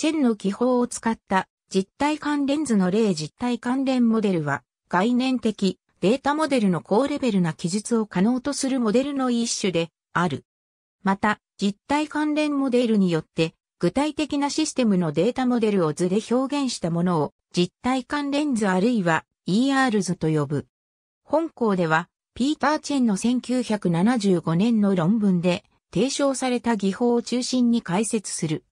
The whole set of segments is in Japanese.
チェンの技法を使った実体関連図の例実体関連モデルは概念的データモデルの高レベルな記述を可能とするモデルの一種である。また、実体関連モデルによって具体的なシステムのデータモデルを図で表現したものを実体関連図あるいは ER 図と呼ぶ。本校ではピーター・チェンの1975年の論文で提唱された技法を中心に解説する。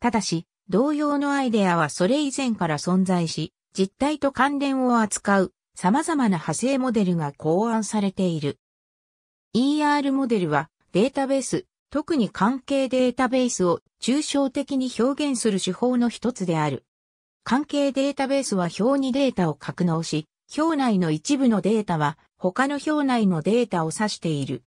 ただし、同様のアイデアはそれ以前から存在し、実体と関連を扱う様々な派生モデルが考案されている。ER モデルはデータベース、特に関係データベースを抽象的に表現する手法の一つである。関係データベースは表にデータを格納し、表内の一部のデータは他の表内のデータを指している。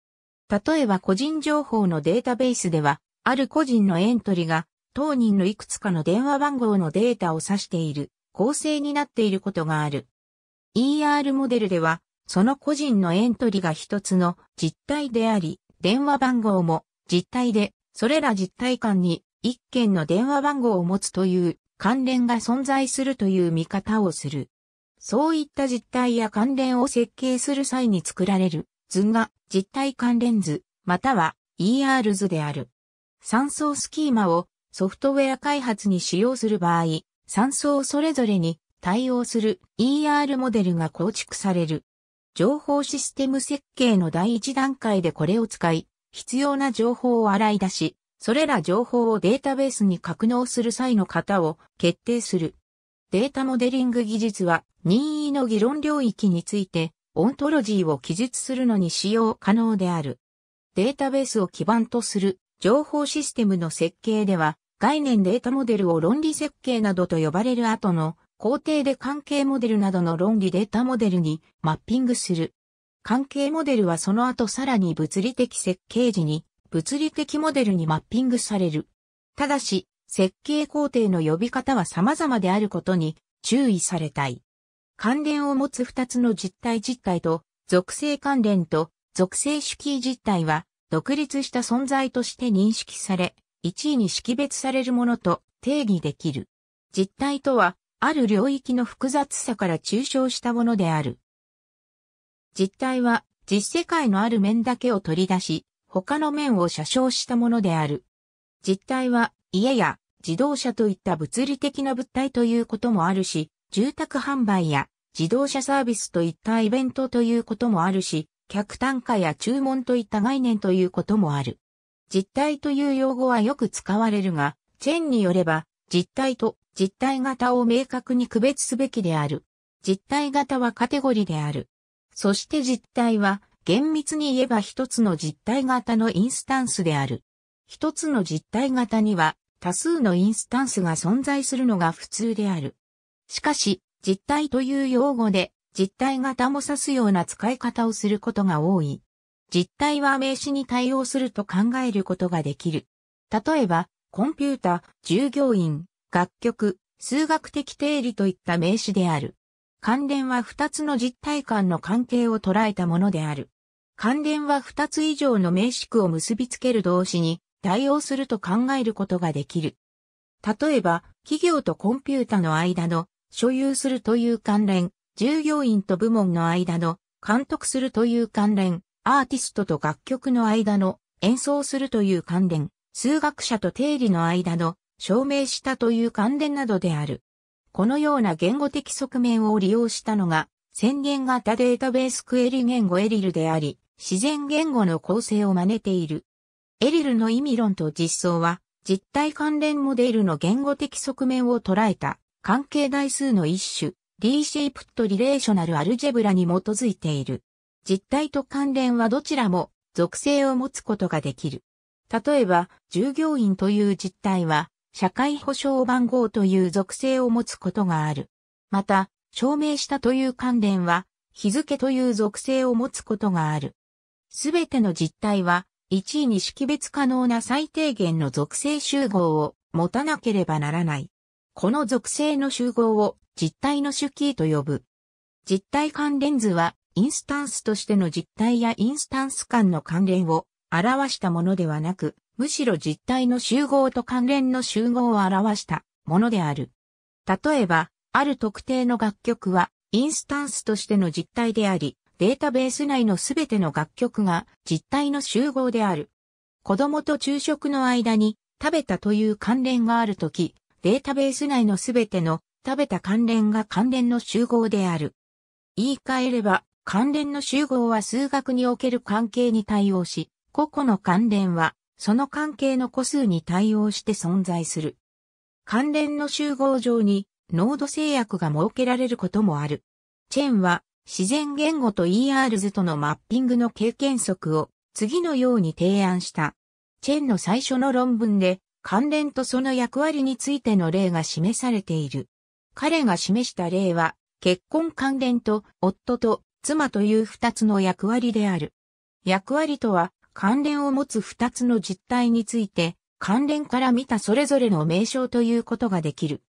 例えば個人情報のデータベースでは、ある個人のエントリが当人のいくつかの電話番号のデータを指している構成になっていることがある。ER モデルでは、その個人のエントリーが一つの実体であり、電話番号も実体で、それら実体間に一件の電話番号を持つという関連が存在するという見方をする。そういった実体や関連を設計する際に作られる図が実体関連図、または ER 図である。三層スキーマをソフトウェア開発に使用する場合、3層それぞれに対応する ER モデルが構築される。情報システム設計の第一段階でこれを使い、必要な情報を洗い出し、それら情報をデータベースに格納する際の型を決定する。データモデリング技術は任意の議論領域についてオントロジーを記述するのに使用可能である。データベースを基盤とする情報システムの設計では、概念データモデルを論理設計などと呼ばれる後の工程で関係モデルなどの論理データモデルにマッピングする。関係モデルはその後さらに物理的設計時に物理的モデルにマッピングされる。ただし、設計工程の呼び方は様々であることに注意されたい。関連を持つ2つの実体実体と属性関連と属性主義実体は独立した存在として認識され、一位に識別されるものと定義できる。実態とは、ある領域の複雑さから抽象したものである。実態は、実世界のある面だけを取り出し、他の面を写生したものである。実態は、家や自動車といった物理的な物体ということもあるし、住宅販売や自動車サービスといったイベントということもあるし、客単価や注文といった概念ということもある。実態という用語はよく使われるが、チェンによれば、実態と実態型を明確に区別すべきである。実態型はカテゴリである。そして実態は、厳密に言えば一つの実体型のインスタンスである。一つの実体型には多数のインスタンスが存在するのが普通である。しかし、実体という用語で実体型も指すような使い方をすることが多い。実体は名詞に対応すると考えることができる。例えば、コンピュータ、従業員、楽曲、数学的定理といった名詞である。関連は2つの実体間の関係を捉えたものである。関連は2つ以上の名詞句を結びつける動詞に対応すると考えることができる。例えば、企業とコンピュータの間の所有するという関連、従業員と部門の間の監督するという関連、アーティストと楽曲の間の演奏するという関連、数学者と定理の間の証明したという関連などである。このような言語的側面を利用したのが宣言型データベースクエリ言語エリルであり、自然言語の構成を真似ている。エリルの意味論と実装は、実体関連モデルの言語的側面を捉えた関係代数の一種、d s h a p e レ relational ラに基づいている。実体と関連はどちらも属性を持つことができる。例えば、従業員という実態は、社会保障番号という属性を持つことがある。また、証明したという関連は、日付という属性を持つことがある。すべての実態は、1位に識別可能な最低限の属性集合を持たなければならない。この属性の集合を実体の主キーと呼ぶ。実体関連図は、インスタンスとしての実体やインスタンス間の関連を表したものではなく、むしろ実体の集合と関連の集合を表したものである。例えば、ある特定の楽曲は、インスタンスとしての実体であり、データベース内のすべての楽曲が実体の集合である。子供と昼食の間に食べたという関連があるとき、データベース内のすべての食べた関連が関連の集合である。言い換えれば、関連の集合は数学における関係に対応し、個々の関連は、その関係の個数に対応して存在する。関連の集合上に、濃度制約が設けられることもある。チェンは、自然言語と ER 図とのマッピングの経験則を次のように提案した。チェンの最初の論文で関連とその役割についての例が示されている。彼が示した例は、結婚関連と夫と妻という二つの役割である。役割とは、関連を持つ二つの実態について、関連から見たそれぞれの名称ということができる。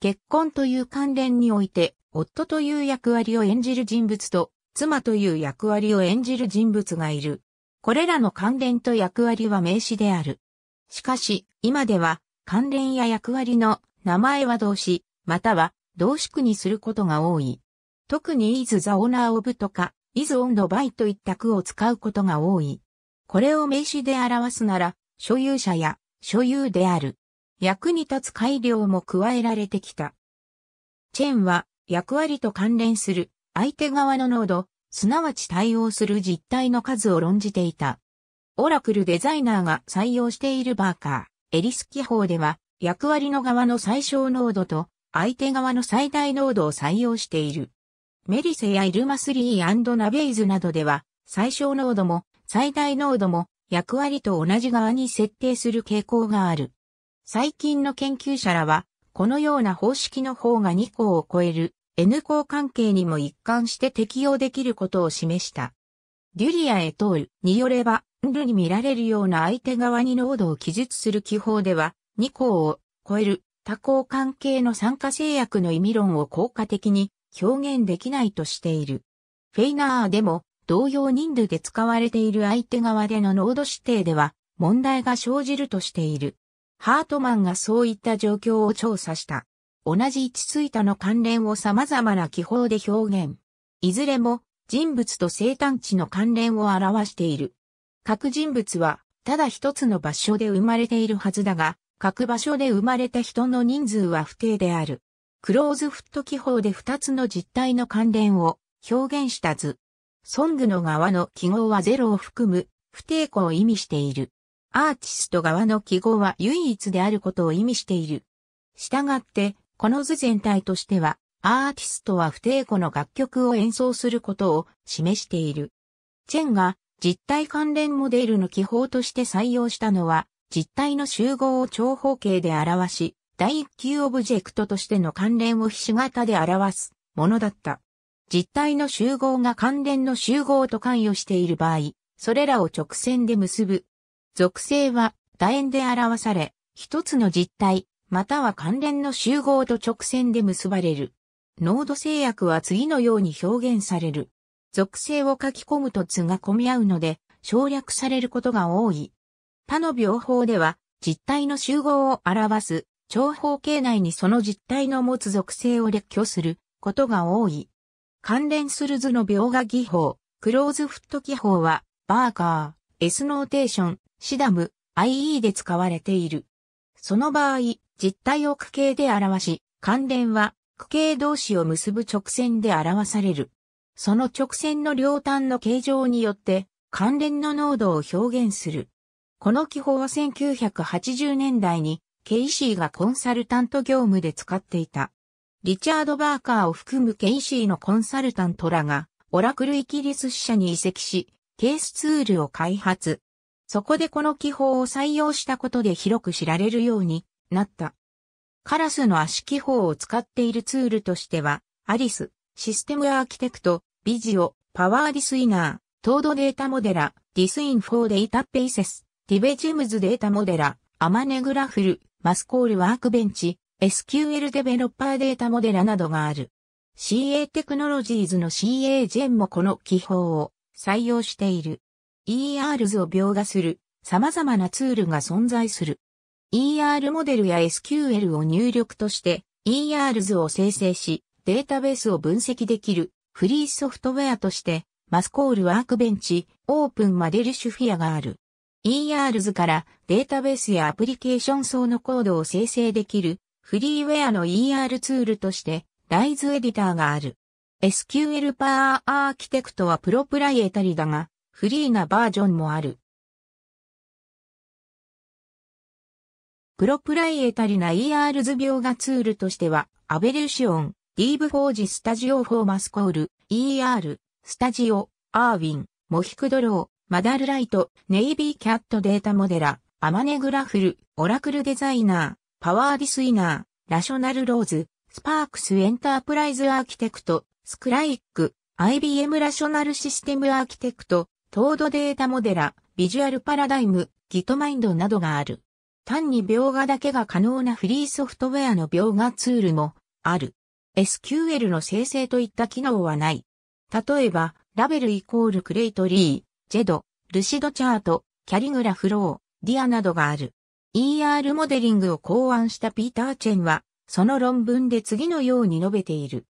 結婚という関連において、夫という役割を演じる人物と、妻という役割を演じる人物がいる。これらの関連と役割は名詞である。しかし、今では関連や役割の名前は動詞、または動詞句にすることが多い。特に is the owner of とか is on the by といった句を使うことが多い。これを名詞で表すなら、所有者や所有である。役に立つ改良も加えられてきた。チェーンは役割と関連する相手側の濃度、すなわち対応する実態の数を論じていた。オラクルデザイナーが採用しているバーカー、エリス記法では、役割の側の最小濃度と、相手側の最大濃度を採用している。メリセやイルマスリーナベイズなどでは、最小濃度も最大濃度も役割と同じ側に設定する傾向がある。最近の研究者らは、このような方式の方が2項を超える N 項関係にも一貫して適用できることを示した。デュリア・エトールによれば、ルに見られるような相手側に濃度を記述する記法では、2項を超える多項関係の参加制約の意味論を効果的に表現できないとしている。フェイナーでも同様人度で使われている相手側での濃度指定では問題が生じるとしている。ハートマンがそういった状況を調査した。同じ位置ついたの関連を様々な記法で表現。いずれも人物と生誕地の関連を表している。各人物は、ただ一つの場所で生まれているはずだが、各場所で生まれた人の人数は不定である。クローズフット記法で二つの実体の関連を表現した図。ソングの側の記号はゼロを含む不定項を意味している。アーティスト側の記号は唯一であることを意味している。したがって、この図全体としては、アーティストは不定語の楽曲を演奏することを示している。チェンが実体関連モデルの記法として採用したのは、実体の集合を長方形で表し、第一級オブジェクトとしての関連をひし形で表すものだった。実体の集合が関連の集合と関与している場合、それらを直線で結ぶ。属性は楕円で表され、一つの実体、または関連の集合と直線で結ばれる。濃度制約は次のように表現される。属性を書き込むと図が混み合うので、省略されることが多い。他の病法では、実体の集合を表す、長方形内にその実体の持つ属性を列挙することが多い。関連する図の描画技法、クローズフット技法は、バーカー、エスノーテーション、シダム、IE で使われている。その場合、実体を区形で表し、関連は区形同士を結ぶ直線で表される。その直線の両端の形状によって関連の濃度を表現する。この気法は1980年代にケイシーがコンサルタント業務で使っていた。リチャード・バーカーを含むケイシーのコンサルタントらが、オラクルイキリス支社に移籍し、ケースツールを開発。そこでこの気法を採用したことで広く知られるようになった。カラスの足気法を使っているツールとしては、アリス、システムアーキテクト、ビジオ、パワーディスイナー、トードデータモデラ、ディスインフォーデータペイセス、ティベジムズデータモデラ、アマネグラフル、マスコールワークベンチ、SQL デベロッパーデータモデラなどがある。CA テクノロジーズの CA ジェンもこの記法を採用している。ERs を描画する様々なツールが存在する。ER モデルや SQL を入力として ERs を生成しデータベースを分析できるフリーソフトウェアとして、マスコールワークベンチ、オープンマデルシュフィアがある。ERs からデータベースやアプリケーション層のコードを生成できるフリーウェアの ER ツールとしてライズエディターがある。SQL パーアーキテクトはプロプライエタリだがフリーなバージョンもある。プロプライエタリな ERs 描画ツールとしてはアベュシオン、ィーブフォージスタジオフォーマスコール、ER、スタジオ、アーウィン、モヒクドロー、マダルライト、ネイビーキャットデータモデラ、アマネグラフル、オラクルデザイナー、パワーディスイナー、ラショナルローズ、スパークスエンタープライズアーキテクト、スクライック、IBM ラショナルシステムアーキテクト、トードデータモデラ、ビジュアルパラダイム、ギトマインドなどがある。単に描画だけが可能なフリーソフトウェアの描画ツールもある。SQL の生成といった機能はない。例えば、ラベルイコールクレイトリー、ジェド、ルシドチャート、キャリグラフロー、ディアなどがある。ER モデリングを考案したピーター・チェンは、その論文で次のように述べている。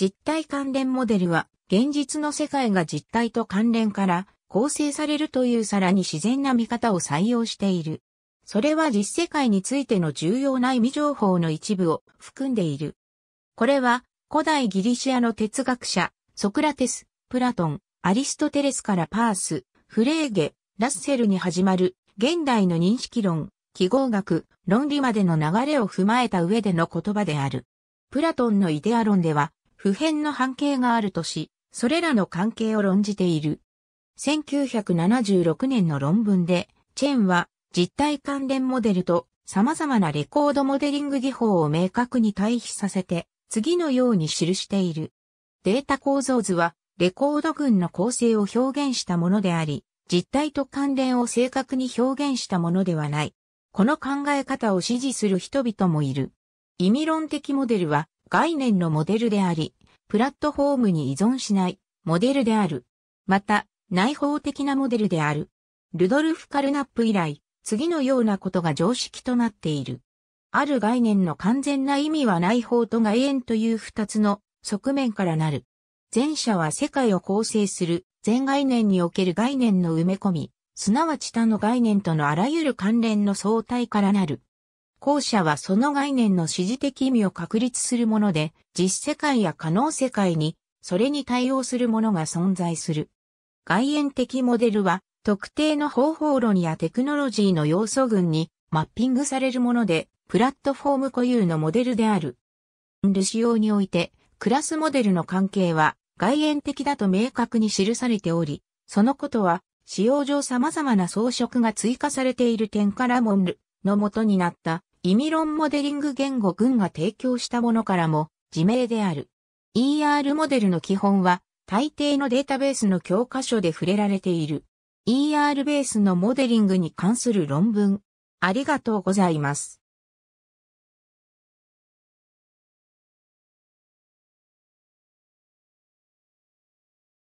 実体関連モデルは、現実の世界が実体と関連から構成されるというさらに自然な見方を採用している。それは実世界についての重要な意味情報の一部を含んでいる。これは古代ギリシアの哲学者、ソクラテス、プラトン、アリストテレスからパース、フレーゲ、ラッセルに始まる現代の認識論、記号学、論理までの流れを踏まえた上での言葉である。プラトンのイデア論では、普遍の半径があるとし、それらの関係を論じている。1976年の論文で、チェンは実体関連モデルと様々なレコードモデリング技法を明確に対比させて、次のように記している。データ構造図は、レコード群の構成を表現したものであり、実態と関連を正確に表現したものではない。この考え方を支持する人々もいる。意味論的モデルは概念のモデルであり、プラットフォームに依存しないモデルである。また、内包的なモデルである。ルドルフ・カルナップ以来、次のようなことが常識となっている。ある概念の完全な意味は内包と外縁という二つの側面からなる。前者は世界を構成する全概念における概念の埋め込み、すなわち他の概念とのあらゆる関連の相対からなる。後者はその概念の指示的意味を確立するもので、実世界や可能世界に、それに対応するものが存在する。外縁的モデルは、特定の方法論やテクノロジーの要素群にマッピングされるもので、プラットフォーム固有のモデルである。ル仕様において、クラスモデルの関係は外縁的だと明確に記されており、そのことは、使用上様々な装飾が追加されている点からモンルの元になった意味論モデリング言語群が提供したものからも自明である。ER モデルの基本は大抵のデータベースの教科書で触れられている。ER ベースのモデリングに関する論文。ありがとうございます。